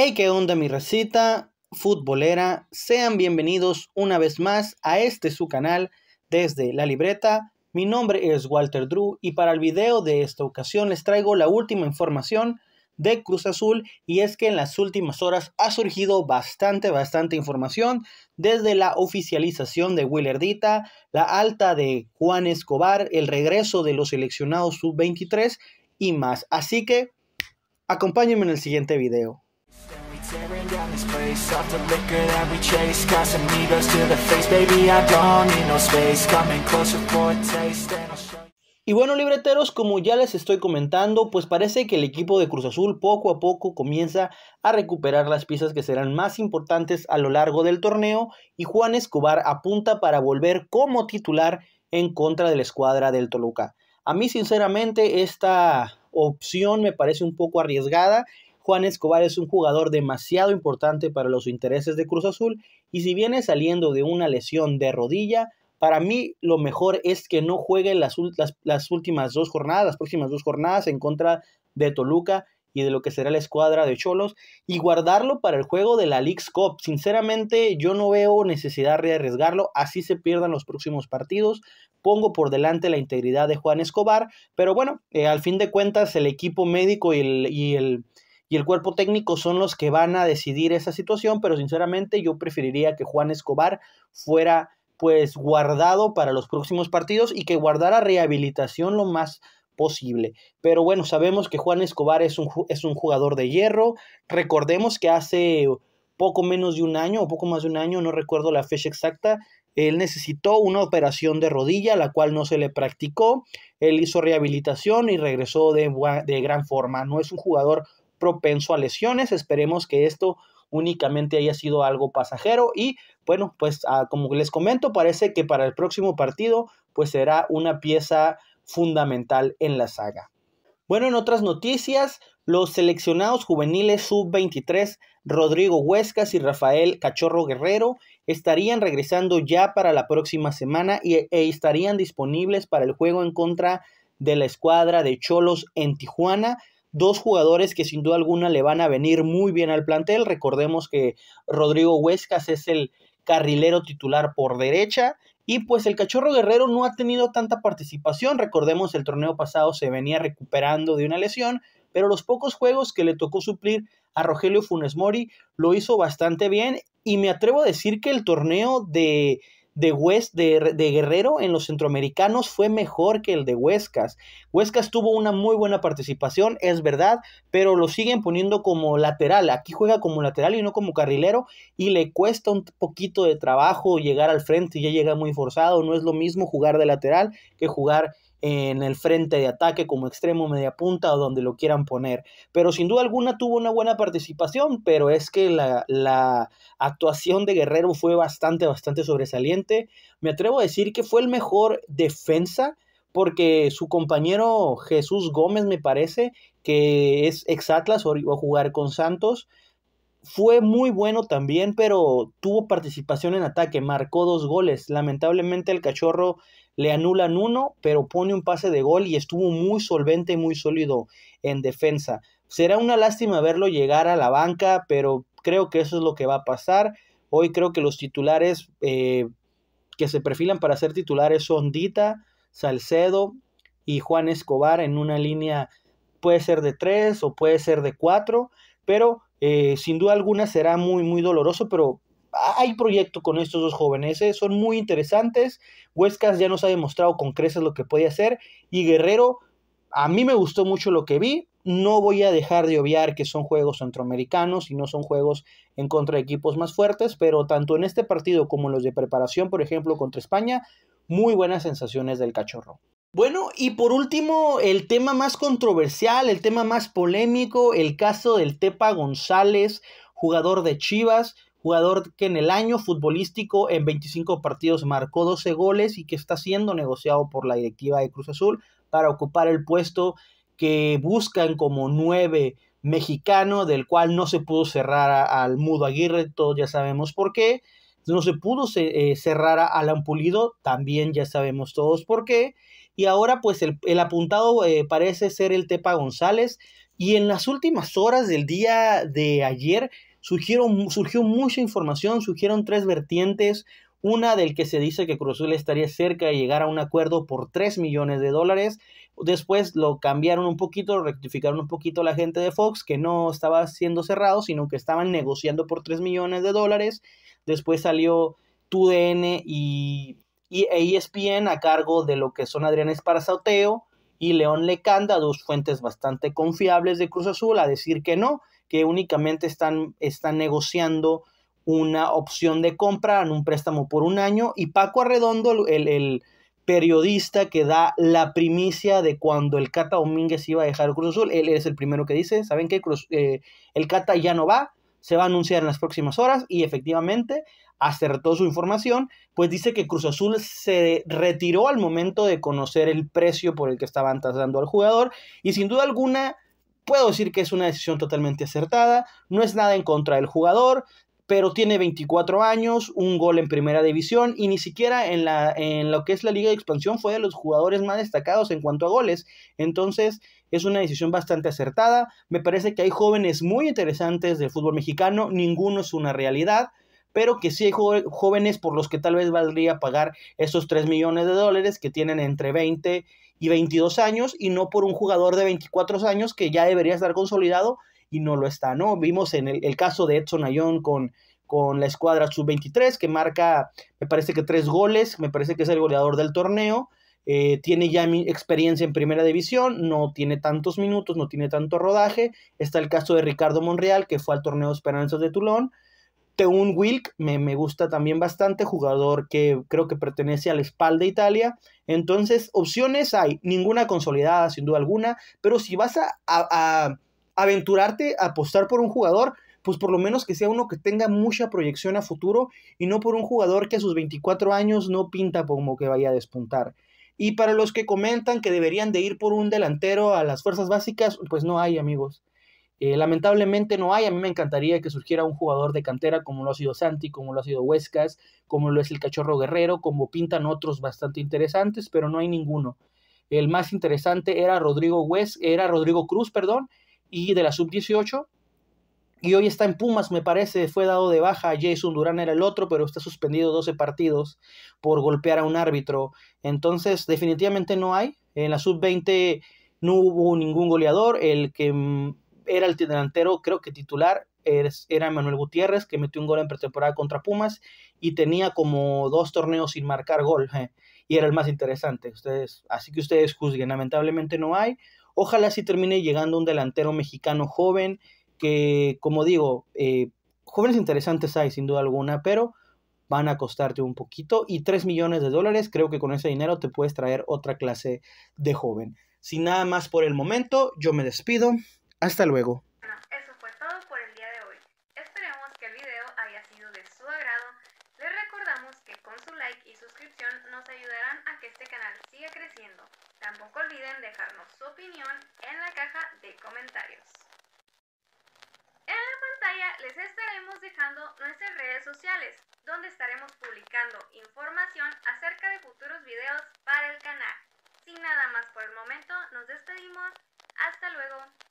Hey, ¿qué onda mi recita futbolera? Sean bienvenidos una vez más a este su canal desde la libreta. Mi nombre es Walter Drew y para el video de esta ocasión les traigo la última información de Cruz Azul y es que en las últimas horas ha surgido bastante, bastante información desde la oficialización de willardita la alta de Juan Escobar, el regreso de los seleccionados sub-23 y más. Así que acompáñenme en el siguiente video y bueno, libreteros, como ya les estoy comentando, pues parece que el equipo de Cruz Azul poco a poco comienza a recuperar las piezas que serán más importantes a lo largo del torneo y Juan Escobar apunta para volver como titular en contra de la escuadra del Toluca. A mí sinceramente esta opción me parece un poco arriesgada Juan Escobar es un jugador demasiado importante para los intereses de Cruz Azul y si viene saliendo de una lesión de rodilla, para mí lo mejor es que no juegue las, últimas dos jornadas, las próximas dos jornadas en contra de Toluca y de lo que será la escuadra de Cholos y guardarlo para el juego de la League Cup. Sinceramente yo no veo necesidad de arriesgarlo, así se pierdan los próximos partidos. Pongo por delante la integridad de Juan Escobar, pero bueno, eh, al fin de cuentas el equipo médico y el y el cuerpo técnico son los que van a decidir esa situación, pero sinceramente yo preferiría que Juan Escobar fuera pues guardado para los próximos partidos y que guardara rehabilitación lo más posible. Pero bueno, sabemos que Juan Escobar es un, es un jugador de hierro. Recordemos que hace poco menos de un año o poco más de un año, no recuerdo la fecha exacta, él necesitó una operación de rodilla, la cual no se le practicó. Él hizo rehabilitación y regresó de, de, gran forma. No es un jugador propenso a lesiones. Esperemos que esto únicamente haya sido algo pasajero y bueno, pues ah, como les comento, parece que para el próximo partido pues será una pieza fundamental en la saga. Bueno, en otras noticias, los seleccionados juveniles sub-23 Rodrigo Huescas y Rafael Cachorro Guerrero estarían regresando ya para la próxima semana y, e estarían disponibles para el juego en contra de la escuadra de Cholos en Tijuana dos jugadores que sin duda alguna le van a venir muy bien al plantel. Recordemos que Rodrigo Huescas es el carrilero titular por derecha y pues el cachorro guerrero no ha tenido tanta participación. Recordemos el torneo pasado se venía recuperando de una lesión, pero los pocos juegos que le tocó suplir a Rogelio Funes Mori lo hizo bastante bien y me atrevo a decir que el torneo de de, de, Guerrero en los centroamericanos fue mejor que el de Huescas. Huescas tuvo una muy buena participación, es verdad, pero lo siguen poniendo como lateral. Aquí juega como lateral y no como carrilero y le cuesta un poquito de trabajo llegar al frente, y ya llega muy forzado, no es lo mismo jugar de lateral que jugar en el frente de ataque como extremo media punta o donde lo quieran poner. Pero sin duda alguna tuvo una buena participación, pero es que la, actuación de Guerrero fue bastante, bastante sobresaliente. Me atrevo a decir que fue el mejor defensa porque su compañero Jesús Gómez, me parece, que es ex Atlas o iba a jugar con Santos. Fue muy bueno también, pero tuvo participación en ataque, marcó dos goles. Lamentablemente el cachorro le anulan uno, pero pone un pase de gol y estuvo muy solvente, y muy sólido en defensa. Será una lástima verlo llegar a la banca, pero creo que eso es lo que va a pasar. Hoy creo que los titulares eh, que se perfilan para ser titulares son Dita, Salcedo y Juan Escobar en una línea puede ser de tres o puede ser de cuatro, pero eh, sin duda alguna será muy, muy doloroso, pero hay proyecto con estos dos jóvenes, ¿eh? son muy interesantes. Huescas ya nos ha demostrado con creces lo que puede hacer. Y Guerrero, a mí me gustó mucho lo que vi. No voy a dejar de obviar que son juegos centroamericanos y no son juegos en contra de equipos más fuertes, pero tanto en este partido como en los de preparación, por ejemplo, contra España, muy buenas sensaciones del cachorro. Bueno, y por último, el tema más controversial, el tema más polémico, el caso del Tepa González, jugador de Chivas, jugador que en el año futbolístico en 25 partidos marcó 12 goles y que está siendo negociado por la directiva de Cruz Azul para ocupar el puesto que buscan como nueve mexicano, del cual no se pudo cerrar al Mudo Aguirre, todos ya sabemos por qué. No se pudo eh, cerrar a Alan Pulido, también ya sabemos todos por qué. Y ahora pues el, apuntado eh, parece ser el Tepa González. Y en las últimas horas del día de ayer surgió mucha información, surgieron tres vertientes, una del que se dice que Cruz estaría cerca de llegar a un acuerdo por 3 millones de dólares. Después lo cambiaron un poquito, lo rectificaron un poquito la gente de Fox, que no estaba siendo cerrado, sino que estaban negociando por 3 millones de dólares. Después salió TUDN y, y ESPN e a cargo de lo que son Adrián Esparza Oteo y León Lecanda, dos fuentes bastante confiables de Cruz Azul, a decir que no, que únicamente están, están negociando una opción de compra en un préstamo por un año. Y Paco Arredondo, el, periodista que da la primicia de cuando el Cata Domínguez iba a dejar Cruz Azul. Él es el primero que dice, ¿saben qué? Eh, el Cata ya no va, se va a anunciar en las próximas horas y efectivamente acertó su información, pues dice que Cruz Azul se retiró al momento de conocer el precio por el que estaban tasando al jugador y sin duda alguna puedo decir que es una decisión totalmente acertada, no es nada en contra del jugador, pero tiene 24 años, un gol en primera división y ni siquiera en, la, en lo que es la liga de expansión fue de los jugadores más destacados en cuanto a goles. Entonces es una decisión bastante acertada. Me parece que hay jóvenes muy interesantes del fútbol mexicano, ninguno es una realidad pero que sí hay jóvenes por los que tal vez valdría pagar esos 3 millones de dólares que tienen entre 20 y 22 años y no por un jugador de 24 años que ya debería estar consolidado y no lo está, ¿no? Vimos en el, caso de Edson Ayón con, con la escuadra sub-23 que marca, me parece que tres goles, me parece que es el goleador del torneo. Eh, tiene ya mi experiencia en primera división, no tiene tantos minutos, no tiene tanto rodaje. Está el caso de Ricardo Monreal, que fue al torneo Esperanzas de Tulón, un Wilk me, gusta también bastante, jugador que creo que pertenece a la espalda Italia. Entonces, opciones hay, ninguna consolidada, sin duda alguna, pero si vas a, a aventurarte a apostar por un jugador, pues por lo menos que sea uno que tenga mucha proyección a futuro y no por un jugador que a sus 24 años no pinta como que vaya a despuntar. Y para los que comentan que deberían de ir por un delantero a las fuerzas básicas, pues no hay amigos. Eh, lamentablemente no hay, a mí me encantaría que surgiera un jugador de cantera como lo ha sido Santi, como lo ha sido Huescas, como lo es el Cachorro Guerrero, como pintan otros bastante interesantes, pero no hay ninguno. El más interesante era Rodrigo, West, era Rodrigo Cruz, perdón, y de la sub-18, y hoy está en Pumas, me parece, fue dado de baja, Jason Durán era el otro, pero está suspendido 12 partidos por golpear a un árbitro. Entonces, definitivamente no hay. En la sub-20 no hubo ningún goleador, el que mm, era el delantero, creo que titular, era Manuel Gutiérrez, que metió un gol en pretemporada contra Pumas y tenía como dos torneos sin marcar gol. Eh, y era el más interesante. Ustedes, así que ustedes juzguen. Lamentablemente no hay. Ojalá sí termine llegando un delantero mexicano joven, que como digo, eh, jóvenes interesantes hay sin duda alguna, pero van a costarte un poquito y 3 millones de dólares, creo que con ese dinero te puedes traer otra clase de joven. Sin nada más por el momento, yo me despido. Hasta luego. Bueno, eso fue todo por el día de hoy. Esperemos que el video haya sido de su agrado. Les recordamos que con su like y suscripción nos ayudarán a que este canal siga creciendo. Tampoco olviden dejarnos su opinión en la caja de comentarios. En la pantalla les estaremos dejando nuestras redes sociales, donde estaremos publicando información acerca de futuros videos para el canal. Sin nada más por el momento, nos despedimos. Hasta luego.